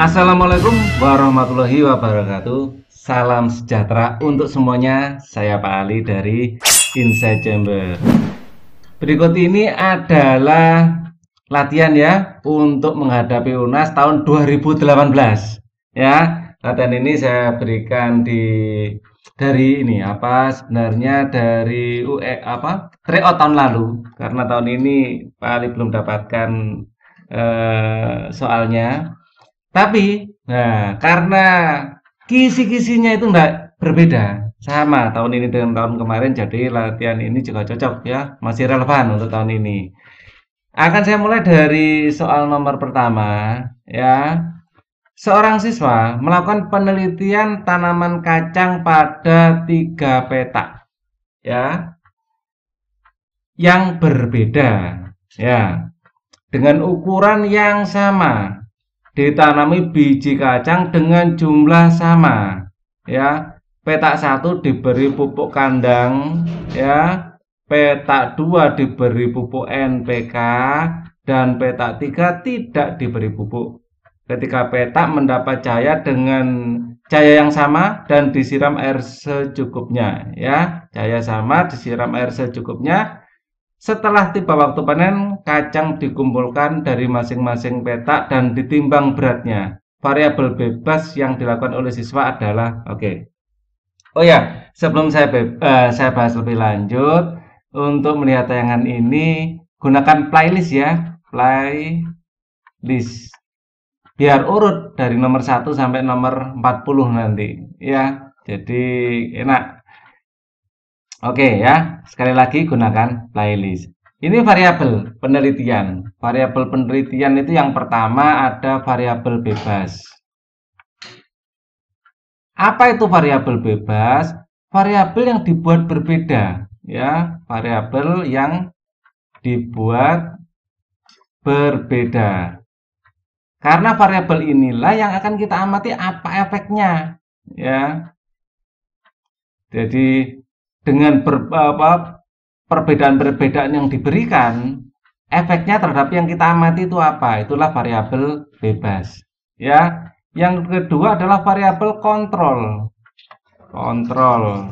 Assalamualaikum warahmatullahi wabarakatuh. Salam sejahtera untuk semuanya. Saya Pak Ali dari Inside Chamber. Berikut ini adalah latihan ya untuk menghadapi UNAS tahun 2018. Ya, latihan ini saya berikan di dari ini apa sebenarnya dari UE apa tryout tahun lalu karena tahun ini Pak Ali belum dapatkan eh, soalnya tapi, nah karena kisi-kisinya itu enggak berbeda sama tahun ini dengan tahun kemarin, jadi latihan ini juga cocok ya, masih relevan untuk tahun ini. Akan saya mulai dari soal nomor pertama ya. Seorang siswa melakukan penelitian tanaman kacang pada tiga petak ya yang berbeda ya dengan ukuran yang sama ditanami biji kacang dengan jumlah sama ya petak satu diberi pupuk kandang ya petak dua diberi pupuk NPK dan petak tiga tidak diberi pupuk ketika petak mendapat cahaya dengan cahaya yang sama dan disiram air secukupnya ya cahaya sama disiram air secukupnya setelah tiba waktu panen, kacang dikumpulkan dari masing-masing petak dan ditimbang beratnya. Variabel bebas yang dilakukan oleh siswa adalah oke. Okay. Oh ya, sebelum saya uh, saya bahas lebih lanjut, untuk melihat tayangan ini gunakan playlist ya, playlist. Biar urut dari nomor 1 sampai nomor 40 nanti ya. Jadi enak Oke ya, sekali lagi gunakan playlist. Ini variabel penelitian. Variabel penelitian itu yang pertama ada variabel bebas. Apa itu variabel bebas? Variabel yang dibuat berbeda, ya, variabel yang dibuat berbeda. Karena variabel inilah yang akan kita amati apa efeknya, ya. Jadi dengan ber, apa, perbedaan-perbedaan yang diberikan efeknya terhadap yang kita amati itu apa itulah variabel bebas ya yang kedua adalah variabel kontrol kontrol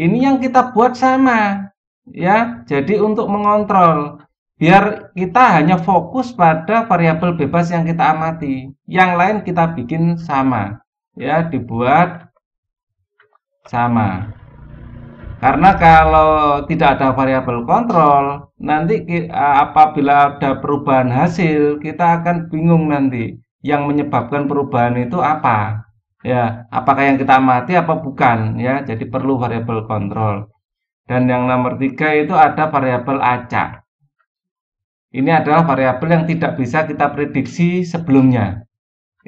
ini yang kita buat sama ya jadi untuk mengontrol biar kita hanya fokus pada variabel bebas yang kita amati yang lain kita bikin sama ya dibuat sama karena kalau tidak ada variabel kontrol, nanti eh, apabila ada perubahan hasil, kita akan bingung nanti yang menyebabkan perubahan itu apa. Ya, apakah yang kita amati apa bukan ya. Jadi perlu variabel kontrol. Dan yang nomor tiga itu ada variabel acak. Ini adalah variabel yang tidak bisa kita prediksi sebelumnya.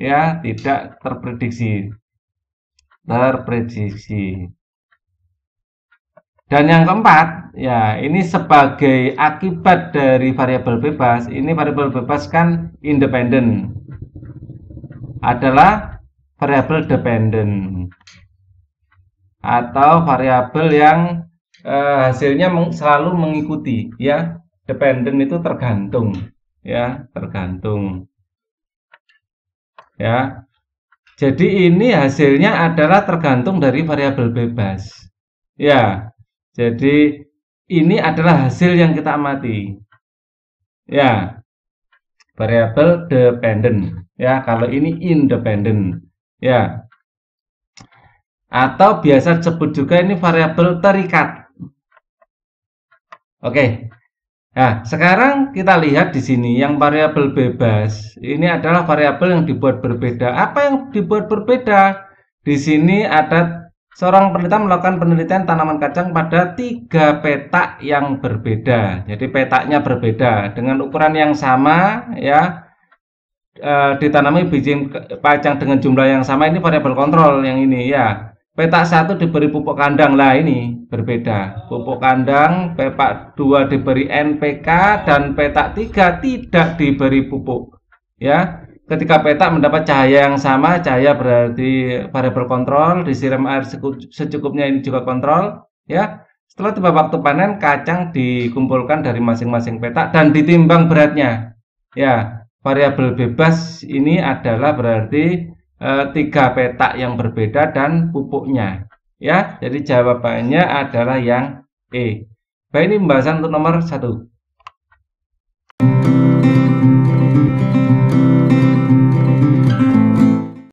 Ya, tidak terprediksi. Terprediksi. Dan yang keempat, ya ini sebagai akibat dari variabel bebas, ini variabel bebas kan independen. Adalah variabel dependen atau variabel yang eh, hasilnya meng, selalu mengikuti ya. Dependen itu tergantung ya, tergantung. Ya. Jadi ini hasilnya adalah tergantung dari variabel bebas. Ya, jadi ini adalah hasil yang kita amati. Ya. Variabel dependent ya, kalau ini independent. Ya. Atau biasa disebut juga ini variabel terikat. Oke. Nah, sekarang kita lihat di sini yang variabel bebas. Ini adalah variabel yang dibuat berbeda. Apa yang dibuat berbeda? Di sini ada Seorang peneliti melakukan penelitian tanaman kacang pada tiga petak yang berbeda. Jadi petaknya berbeda dengan ukuran yang sama, ya e, ditanami biji kacang dengan jumlah yang sama ini variabel kontrol yang ini ya. Petak satu diberi pupuk kandang lah ini berbeda. Pupuk kandang, petak dua diberi NPK dan petak tiga tidak diberi pupuk, ya. Ketika petak mendapat cahaya yang sama, cahaya berarti variabel kontrol, disiram air secukupnya ini juga kontrol, ya. Setelah tiba waktu panen, kacang dikumpulkan dari masing-masing petak dan ditimbang beratnya. Ya, variabel bebas ini adalah berarti e, tiga petak yang berbeda dan pupuknya. Ya, jadi jawabannya adalah yang E. Baik, ini pembahasan untuk nomor satu.